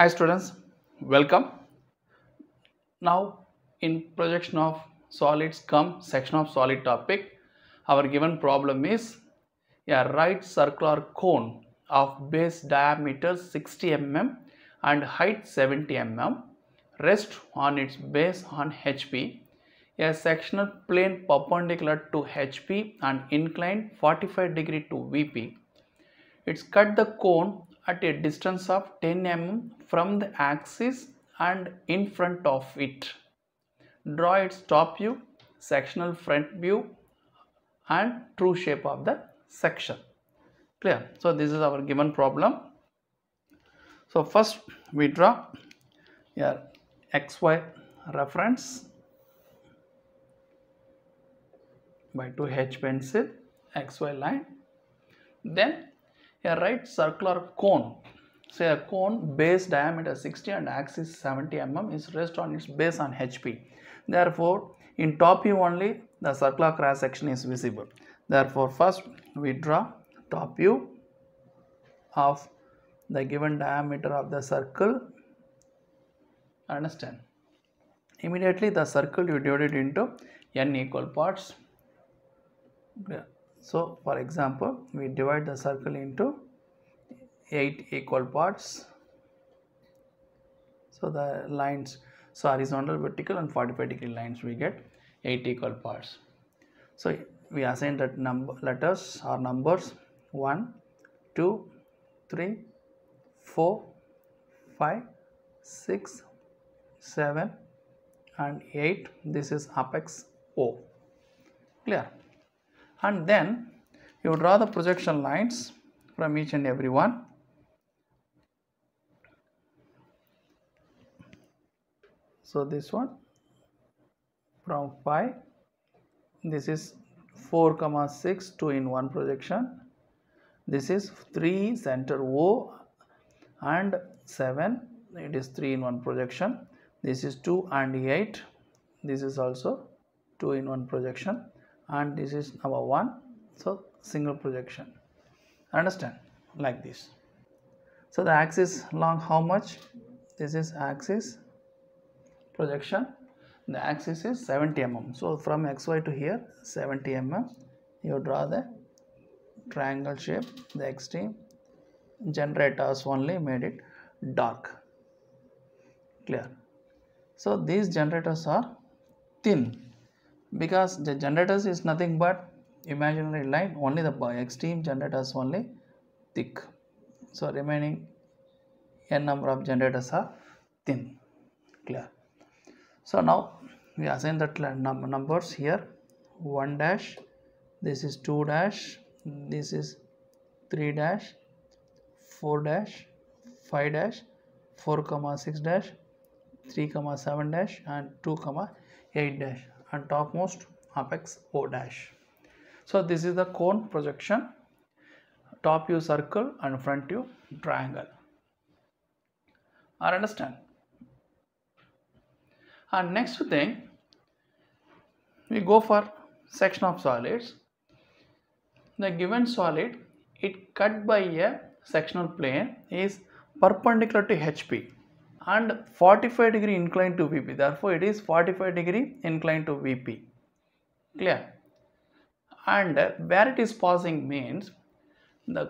Hi students, welcome. Now in projection of solids come section of solid topic. Our given problem is a right circular cone of base diameter 60 mm and height 70 mm rest on its base on HP. A sectional plane perpendicular to HP and inclined 45 degree to VP. It's cut the cone at a distance of 10 mm from the axis and in front of it. Draw its top view, sectional front view and true shape of the section. Clear? So this is our given problem. So first we draw here xy reference by 2 H pencil xy line. Then a right circular cone say a cone base diameter 60 and axis 70 mm is rest on its base on HP. Therefore, in top view only the circular cross section is visible. Therefore, first we draw top view of the given diameter of the circle. Understand? Immediately the circle you divide it into n equal parts. Yeah. So for example, we divide the circle into 8 equal parts. So the lines, so horizontal, vertical and 45 degree lines we get 8 equal parts. So we assign that number letters or numbers 1, 2, 3, 4, 5, 6, 7 and 8. This is apex O. Clear? and then you draw the projection lines from each and every one so this one from 5 this is 4 comma 6 2 in one projection this is 3 center O and 7 it is 3 in one projection this is 2 and 8 this is also 2 in one projection and this is number one so single projection understand like this so the axis long how much this is axis projection the axis is 70 mm so from xy to here 70 mm you draw the triangle shape the extreme generators only made it dark clear so these generators are thin because the generators is nothing but imaginary line only the extreme generators only thick so remaining n number of generators are thin clear so now we assign the num numbers here 1 dash this is 2 dash this is 3 dash 4 dash 5 dash 4 comma 6 dash 3 comma 7 dash and 2 comma 8 dash and topmost apex O dash. So this is the cone projection, top view circle and front view triangle. I understand. And next thing, we go for section of solids. The given solid, it cut by a sectional plane is perpendicular to HP and 45 degree inclined to VP therefore it is 45 degree inclined to VP clear and where it is passing means the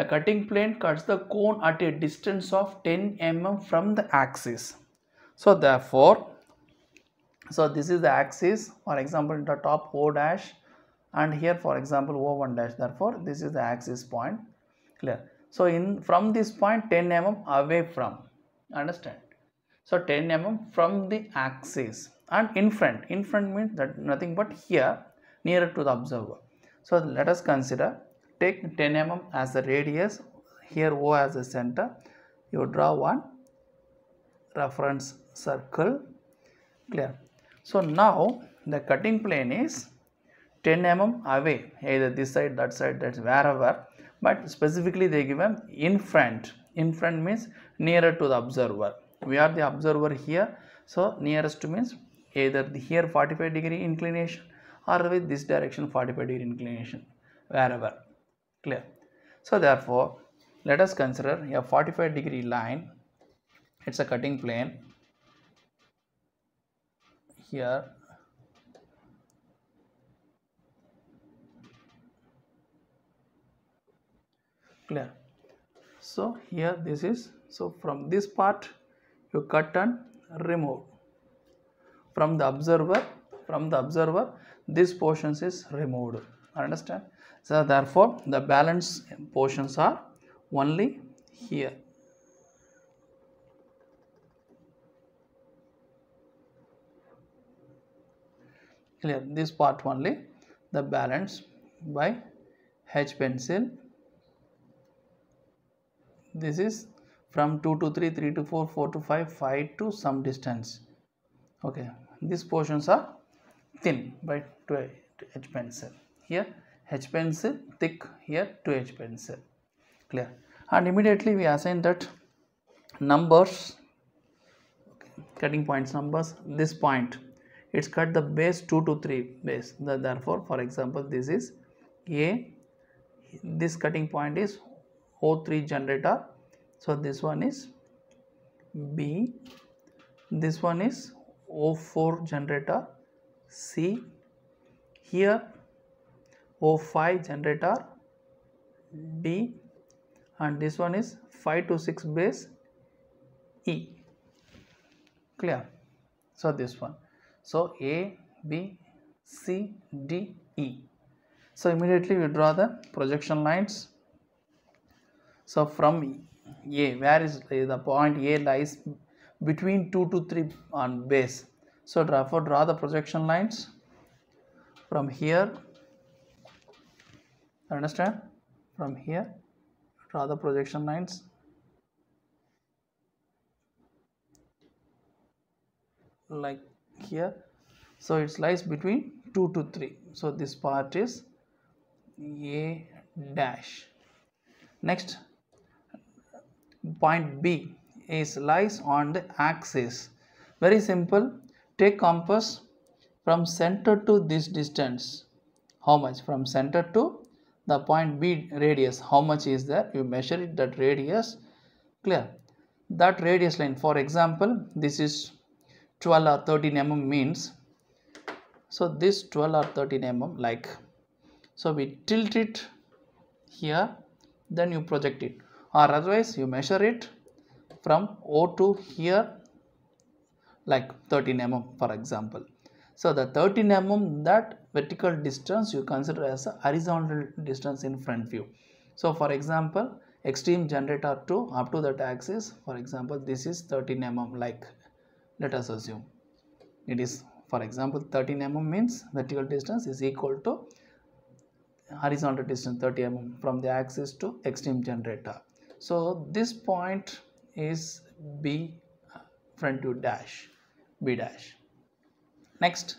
the cutting plane cuts the cone at a distance of 10 mm from the axis so therefore so this is the axis for example the top O dash and here for example O1 dash therefore this is the axis point clear so in from this point 10 mm away from understand so 10 mm from the axis and in front in front means that nothing but here nearer to the observer so let us consider take 10 mm as the radius here o as the center you draw one reference circle clear so now the cutting plane is 10 mm away either this side that side that's wherever but specifically they given in front in front means nearer to the observer we are the observer here so nearest means either here 45 degree inclination or with this direction 45 degree inclination wherever clear so therefore let us consider a 45 degree line it's a cutting plane here clear so here this is so from this part you cut and remove from the observer from the observer this portions is removed understand so therefore the balance portions are only here clear this part only the balance by H pencil this is from 2 to 3 3 to 4 4 to 5 5 to some distance okay these portions are thin by 2 h pencil here h pencil thick here 2 h pencil clear and immediately we assign that numbers cutting points numbers this point it's cut the base 2 to 3 base therefore for example this is a this cutting point is O3 generator so this one is B this one is O4 generator C here O5 generator D and this one is 5 to 6 base E clear so this one so A B C D E so immediately we draw the projection lines so from A, where is the point A lies between 2 to 3 on base. So therefore draw the projection lines from here. Understand? From here, draw the projection lines. like here so it lies between 2 to 3 so this part is a dash next point B is lies on the axis. Very simple. Take compass from center to this distance. How much? From center to the point B radius. How much is there? You measure it that radius. Clear. That radius line. For example, this is 12 or 13 mm means. So this 12 or 13 mm like. So we tilt it here. Then you project it or otherwise you measure it from O to here like 13 mm for example. So the 13 mm that vertical distance you consider as a horizontal distance in front view. So for example extreme generator 2 up to that axis for example this is 13 mm like let us assume it is for example 13 mm means vertical distance is equal to horizontal distance 30 mm from the axis to extreme generator so this point is b front to dash b dash next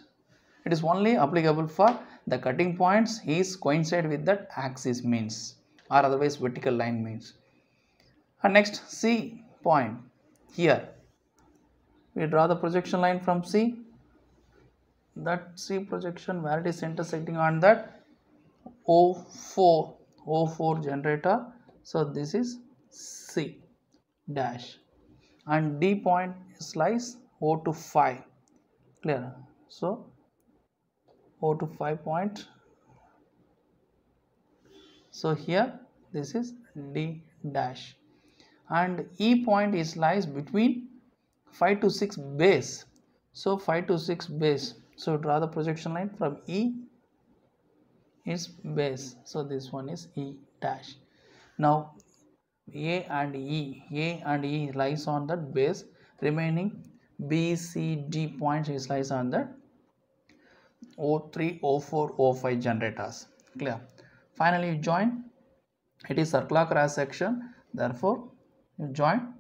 it is only applicable for the cutting points is coincide with that axis means or otherwise vertical line means and next c point here we draw the projection line from c that c projection where it is intersecting on that o4 o4 generator so this is C dash and D point slice O to 5 clear so O to 5 point so here this is D dash and E point is lies between 5 to 6 base so 5 to 6 base so draw the projection line from E is base so this one is E dash now a and E. A and E lies on that base. Remaining B, C, D points is lies on the O3, O4, O5 generators. Clear. Finally, you join. It is circular cross section. Therefore, you join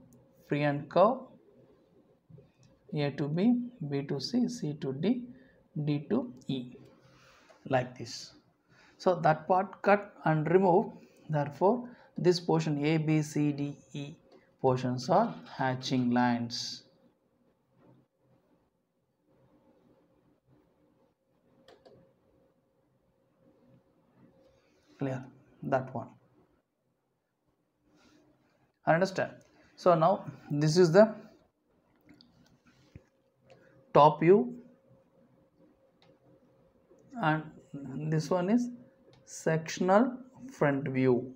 free and curve A to B, B to C, C to D, D to E. Like this. So that part cut and remove. Therefore, this portion a b c d e portions are hatching lines clear that one I understand so now this is the top view and this one is sectional front view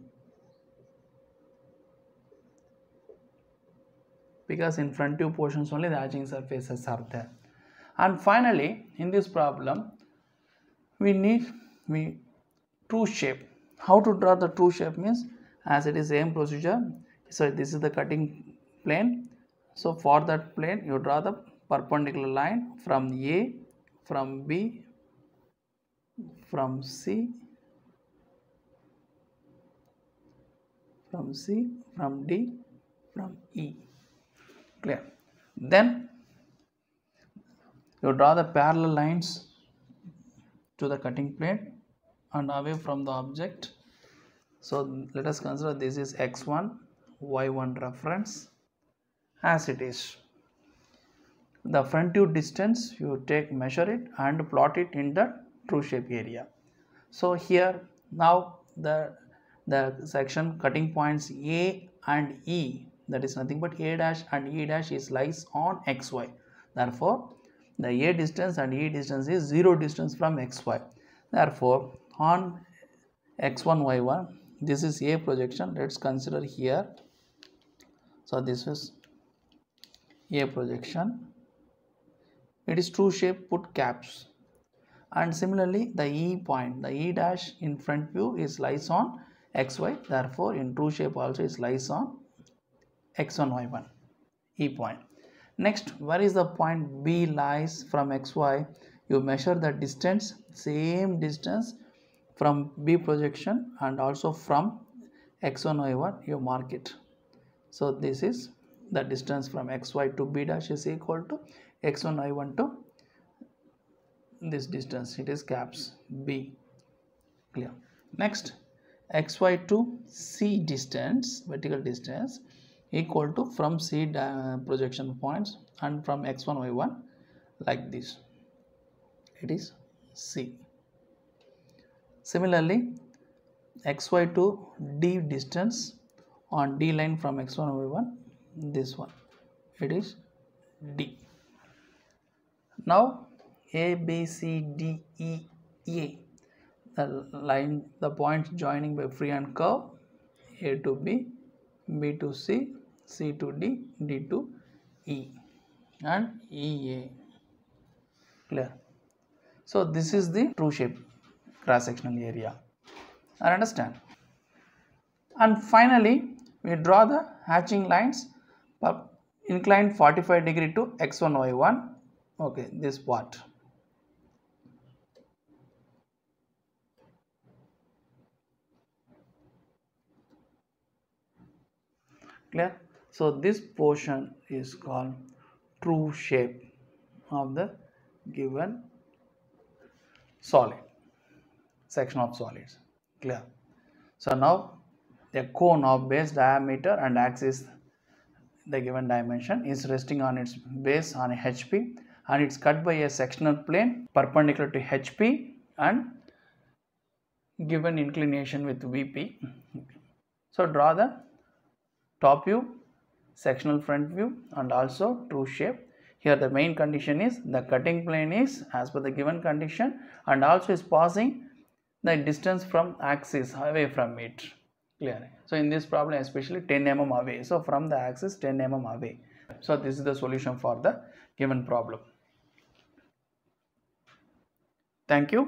because in front two portions only the arching surfaces are there and finally in this problem we need we true shape how to draw the true shape means as it is same procedure so this is the cutting plane so for that plane you draw the perpendicular line from a from b from c from c from d from e clear then you draw the parallel lines to the cutting plane and away from the object so let us consider this is x1 y1 reference as it is the front view distance you take measure it and plot it in the true shape area so here now the the section cutting points a and e that is nothing but a dash and e dash is lies on xy therefore the a distance and e distance is zero distance from xy therefore on x1 y1 this is a projection let's consider here so this is a projection it is true shape put caps and similarly the e point the e dash in front view is lies on xy therefore in true shape also is lies on x1 y1 e point next where is the point b lies from xy you measure the distance same distance from b projection and also from x1 y1 you mark it so this is the distance from xy to b dash is equal to x1 y1 to this distance it is caps b clear next xy to c distance vertical distance equal to from C uh, projection points and from x1 y1 like this it is C similarly xy to d distance on d line from x1 y1 this one it is d now a b c d e a the line the points joining by free and curve a to b B to C, C to D, D to E and EA. Clear. So this is the true shape cross-sectional area. I understand. And finally, we draw the hatching lines inclined 45 degree to x1 y1 okay this part clear so this portion is called true shape of the given solid section of solids clear so now the cone of base diameter and axis the given dimension is resting on its base on HP and it's cut by a sectional plane perpendicular to HP and given inclination with VP. So draw the top view sectional front view and also true shape here the main condition is the cutting plane is as per the given condition and also is passing the distance from axis away from it clear so in this problem especially 10 mm away so from the axis 10 mm away so this is the solution for the given problem thank you